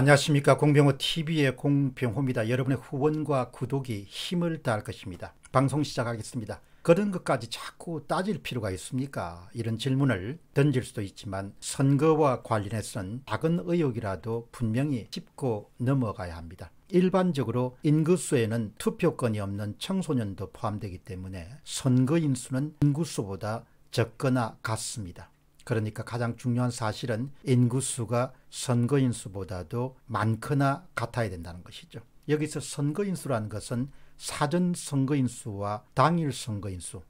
안녕하십니까 공병호 TV의 공병호입니다. 여러분의 후원과 구독이 힘을 다할 것입니다. 방송 시작하겠습니다. 그런 것까지 자꾸 따질 필요가 있습니까? 이런 질문을 던질 수도 있지만 선거와 관련해서는 작은 의혹이라도 분명히 짚고 넘어가야 합니다. 일반적으로 인구수에는 투표권이 없는 청소년도 포함되기 때문에 선거 인수는 인구수보다 적거나 같습니다. 그러니까 가장 중요한 사실은 인구수가 선거인수보다도 많거나 같아야 된다는 것이죠. 여기서 선거인수라는 것은 사전 선거인수와 당일 선거인수,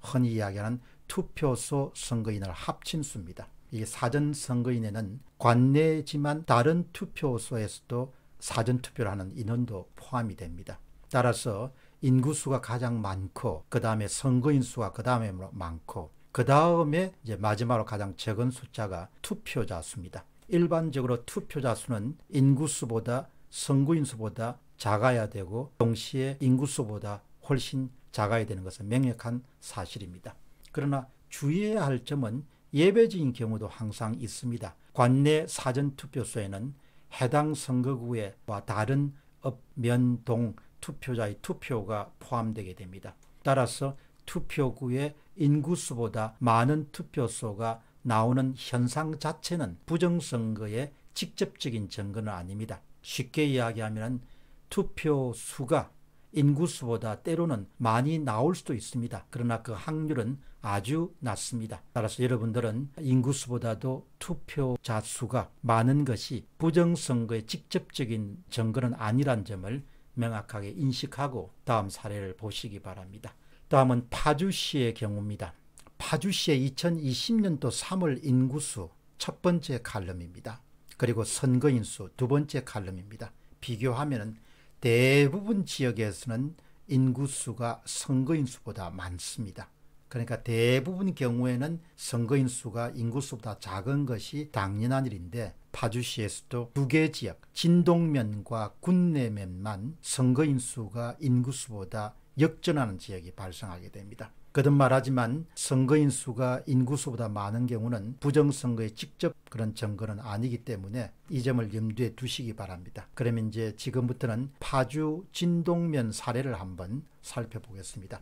흔히 이야기하는 투표소 선거인을 합친 수입니다. 이 사전 선거인에는 관내지만 다른 투표소에서도 사전 투표를 하는 인원도 포함이 됩니다. 따라서 인구수가 가장 많고 그 다음에 선거인수가 그 다음에 많고 그 다음에 이제 마지막으로 가장 적은 숫자가 투표자 수입니다. 일반적으로 투표자 수는 인구수보다 선구인 수보다 작아야 되고 동시에 인구수보다 훨씬 작아야 되는 것은 명확한 사실입니다. 그러나 주의해야 할 점은 예외적인 경우도 항상 있습니다. 관내 사전투표소에는 해당 선거구와 다른 읍, 면, 동 투표자의 투표가 포함되게 됩니다. 따라서 투표구의 인구수보다 많은 투표소가 나오는 현상 자체는 부정선거의 직접적인 증거는 아닙니다. 쉽게 이야기하면 투표수가 인구수보다 때로는 많이 나올 수도 있습니다. 그러나 그 확률은 아주 낮습니다. 따라서 여러분들은 인구수보다도 투표자 수가 많은 것이 부정선거의 직접적인 증거는 아니란 점을 명확하게 인식하고 다음 사례를 보시기 바랍니다. 다음은 파주시의 경우입니다. 파주시의 2020년도 3월 인구수 첫 번째 칼럼입니다. 그리고 선거인수 두 번째 칼럼입니다. 비교하면 대부분 지역에서는 인구수가 선거인수보다 많습니다. 그러니까 대부분 경우에는 선거인수가 인구수보다 작은 것이 당연한 일인데 파주시에서도 두 개 지역 진동면과 군내면만 선거인수가 인구수보다 역전하는 지역이 발생하게 됩니다. 거듭 말하지만 선거인 수가 인구수보다 많은 경우는 부정선거에 직접 그런 증거는 아니기 때문에 이 점을 염두에 두시기 바랍니다. 그러면 이제 지금부터는 파주 진동면 사례를 한번 살펴보겠습니다.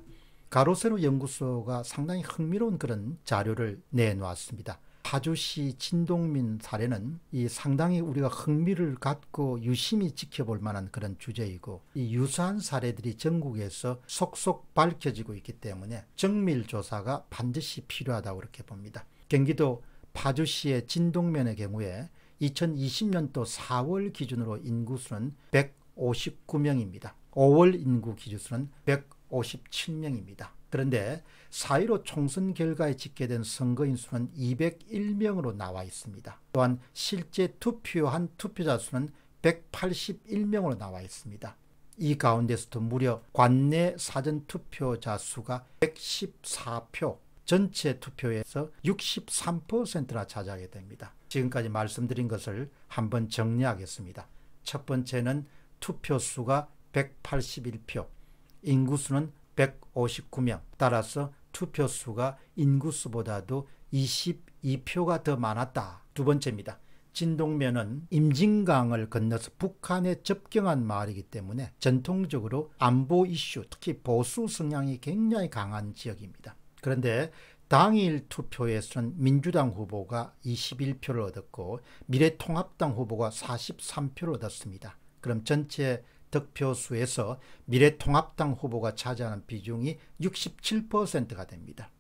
가로세로 연구소가 상당히 흥미로운 그런 자료를 내놓았습니다. 파주시 진동민 사례는 이 상당히 우리가 흥미를 갖고 유심히 지켜볼 만한 그런 주제이고 이 유사한 사례들이 전국에서 속속 밝혀지고 있기 때문에 정밀 조사가 반드시 필요하다고 그렇게 봅니다. 경기도 파주시의 진동면의 경우에 2020년도 4월 기준으로 인구수는 159명입니다. 5월 인구 기준수는 157명입니다. 그런데 4.15 총선 결과에 집계된 선거인 수는 201명으로 나와 있습니다. 또한 실제 투표한 투표자 수는 181명으로 나와 있습니다. 이 가운데서도 무려 관내 사전투표자 수가 114표, 전체 투표에서 63%나 차지하게 됩니다. 지금까지 말씀드린 것을 한번 정리하겠습니다. 첫 번째는 투표수가 181표, 인구수는 159명. 따라서 투표수가 인구수보다도 22표가 더 많았다. 두 번째입니다. 진동면은 임진강을 건너서 북한에 접경한 마을이기 때문에 전통적으로 안보 이슈, 특히 보수 성향이 굉장히 강한 지역입니다. 그런데 당일 투표에서는 민주당 후보가 21표를 얻었고 미래통합당 후보가 43표를 얻었습니다. 그럼 전체 득표수에서 미래통합당 후보가 차지하는 비중이 67%가 됩니다.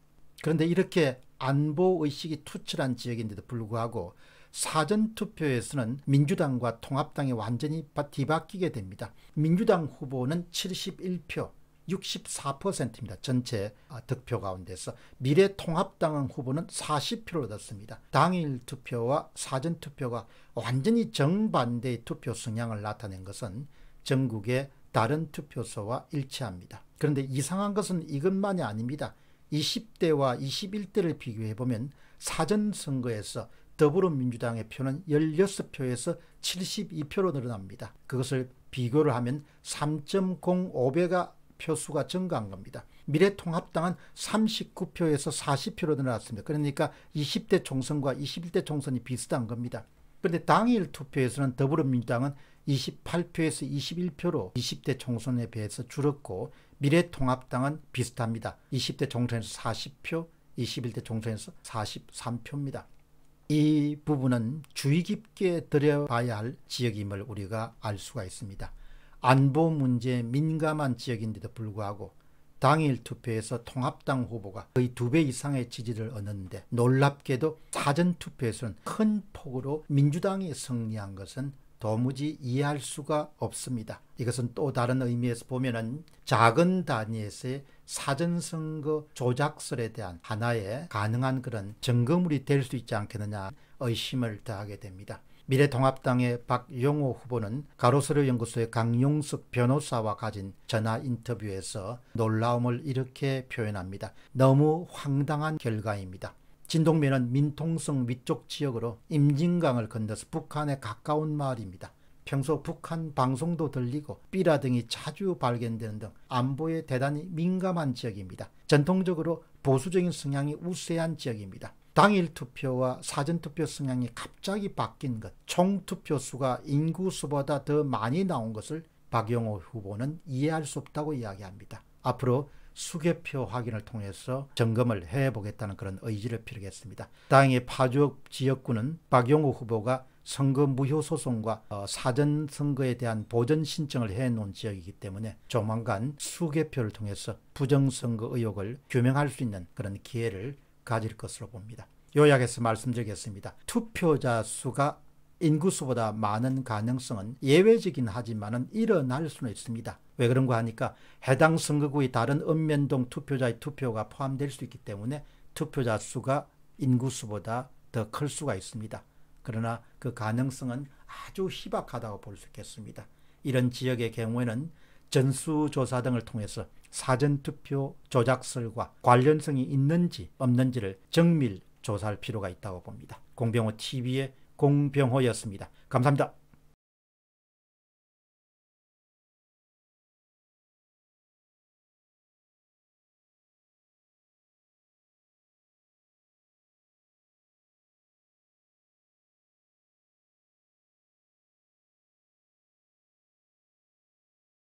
그런데 이렇게 안보의식이 투철한 지역인데도 불구하고 사전투표에서는 민주당과 통합당이 완전히 뒤바뀌게 됩니다. 민주당 후보는 71표, 64%입니다. 전체 아, 득표 가운데서 미래통합당 후보는 40표를 얻었습니다. 당일 투표와 사전투표가 완전히 정반대의 투표 성향을 나타낸 것은 전국의 다른 투표소와 일치합니다. 그런데 이상한 것은 이것만이 아닙니다. 20대와 21대를 비교해 보면 사전선거에서 더불어민주당의 표는 16표에서 72표로 늘어납니다. 그것을 비교를 하면 3.05배가 표수가 증가한 겁니다. 미래통합당은 39표에서 40표로 늘어났습니다. 그러니까 20대 총선과 21대 총선이 비슷한 겁니다. 그런데 당일 투표에서는 더불어민주당은 28표에서 21표로 20대 총선에 비해서 줄었고 미래통합당은 비슷합니다. 20대 총선에서 40표, 21대 총선에서 43표입니다. 이 부분은 주의 깊게 들여봐야 할 지역임을 우리가 알 수가 있습니다. 안보 문제에 민감한 지역인데도 불구하고 당일 투표에서 통합당 후보가 거의 두 배 이상의 지지를 얻었는데 놀랍게도 사전 투표에서는 큰 폭으로 민주당이 승리한 것은 도무지 이해할 수가 없습니다. 이것은 또 다른 의미에서 보면은 작은 단위에서의 사전선거 조작설에 대한 하나의 가능한 그런 증거물이 될 수 있지 않겠느냐 의심을 더하게 됩니다. 미래통합당의 박용호 후보는 가로세로 연구소의 강용석 변호사와 가진 전화 인터뷰에서 놀라움을 이렇게 표현합니다. 너무 황당한 결과입니다. 진동면은 민통성 위쪽 지역으로 임진강을 건너서 북한에 가까운 마을입니다. 평소 북한 방송도 들리고 삐라 등이 자주 발견되는 등 안보에 대단히 민감한 지역입니다. 전통적으로 보수적인 성향이 우세한 지역입니다. 당일 투표와 사전 투표 성향이 갑자기 바뀐 것, 총 투표 수가 인구 수보다 더 많이 나온 것을 박영호 후보는 이해할 수 없다고 이야기합니다. 앞으로 수개표 확인을 통해서 점검을 해보겠다는 그런 의지를 피요했습니다다행 파주 지역구는 박용우 후보가 선거 무효 소송과 어, 사전 선거에 대한 보전 신청을 해놓은 지역이기 때문에 조만간 수개표를 통해서 부정선거 의혹을 규명할 수 있는 그런 기회를 가질 것으로 봅니다. 요약해서 말씀드리겠습니다. 투표자 수가 인구수보다 많은 가능성은 예외적긴하지만 일어날 수는 있습니다. 왜 그런가 하니까 해당 선거구의 다른 읍면동 투표자의 투표가 포함될 수 있기 때문에 투표자 수가 인구수보다 더 클 수가 있습니다. 그러나 그 가능성은 아주 희박하다고 볼 수 있겠습니다. 이런 지역의 경우에는 전수조사 등을 통해서 사전투표 조작설과 관련성이 있는지 없는지를 정밀 조사할 필요가 있다고 봅니다. 공병호 TV의 공병호였습니다. 감사합니다.